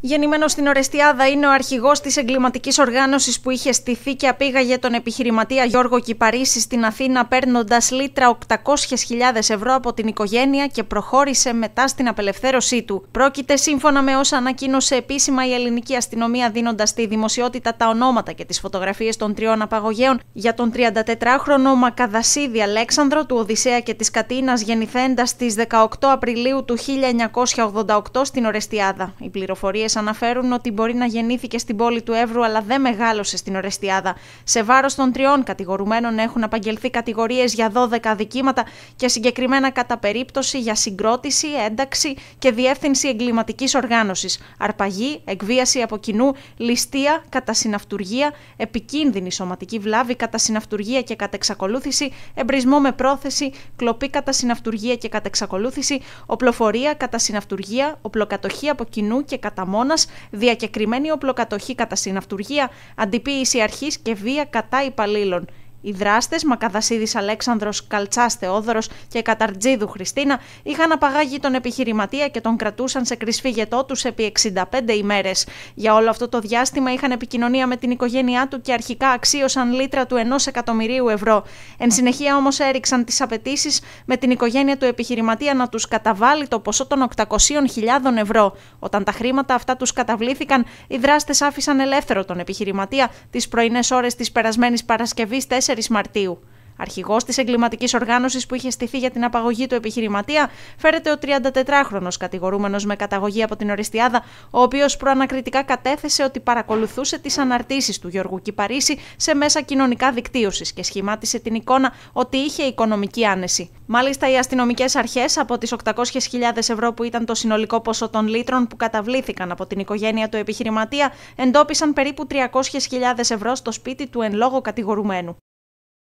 Γεννημένος στην Ορεστιάδα είναι ο αρχηγός της εγκληματικής οργάνωσης που είχε στηθεί και απήγαγε τον επιχειρηματία Γιώργο Κυπαρίσης στην Αθήνα, παίρνοντας λίτρα 800.000 ευρώ από την οικογένεια και προχώρησε μετά στην απελευθέρωσή του. Πρόκειται, σύμφωνα με όσα ανακοίνωσε επίσημα η ελληνική αστυνομία, δίνοντας στη δημοσιότητα τα ονόματα και τις φωτογραφίες των τριών απαγωγέων για τον 34χρονο Μακαδασίδη Αλέξανδρο του Οδυσσέα και της Κατίνας, γεννηθέντας στις 18 Απριλίου του 1988 στην Ορεστιάδα. Οι πληροφορίες αναφέρουν ότι μπορεί να γεννήθηκε στην πόλη του Εύρου αλλά δεν μεγάλωσε στην Ορεστιάδα. Σε βάρος των τριών κατηγορουμένων έχουν απαγγελθεί κατηγορίες για 12 αδικήματα και συγκεκριμένα κατά περίπτωση για συγκρότηση, ένταξη και διεύθυνση εγκληματικής οργάνωσης. αρπαγή, εκβίαση από κοινού, ληστεία, κατά συναυτουργία, επικίνδυνη σωματική βλάβη κατά συναυτουργία και κατά εξακολούθηση, εμπρισμό με πρόθεση, κλοπή κατά συναυτουργία και κατά εξακολούθηση, οπλοφορία κατά συναυτουργία, οπλοκατοχή από κοινού και κατά χειμώνα, διακεκριμένη οπλοκατοχή κατά συναυτουργία, αντιποίηση αρχής και βία κατά υπαλλήλων. Οι δράστες, Μακαδασίδης Αλέξανδρος, Καλτσάς Θεόδωρος και Καταρτζίδου Χριστίνα, είχαν απαγάγει τον επιχειρηματία και τον κρατούσαν σε κρυσφύγετό τους επί 65 ημέρες. Για όλο αυτό το διάστημα είχαν επικοινωνία με την οικογένειά του και αρχικά αξίωσαν λίτρα του 1 εκατομμυρίου ευρώ. Εν συνεχεία όμως έριξαν τις απαιτήσεις με την οικογένεια του επιχειρηματία να τους καταβάλει το ποσό των 800.000 ευρώ. Όταν τα χρήματα αυτά τους καταβλήθηκαν, οι δράστες άφησαν ελεύθερο τον επιχειρηματία τις πρωινές ώρες της περασμένης Παρασκευής 4 Μαρτίου. Αρχηγός της εγκληματικής οργάνωσης που είχε στηθεί για την απαγωγή του επιχειρηματία φέρεται ο 34χρονος κατηγορούμενος με καταγωγή από την Οριστιάδα, ο οποίος προανακριτικά κατέθεσε ότι παρακολουθούσε τις αναρτήσεις του Γιώργου Κυπαρίση σε μέσα κοινωνικά δικτύωσης και σχημάτισε την εικόνα ότι είχε οικονομική άνεση. Μάλιστα, οι αστυνομικές αρχές από τις 800.000 ευρώ που ήταν το συνολικό ποσό των λίτρων που καταβλήθηκαν από την οικογένεια του επιχειρηματία εντόπισαν περίπου 300.000 ευρώ στο σπίτι του εν λόγω κατηγορουμένου.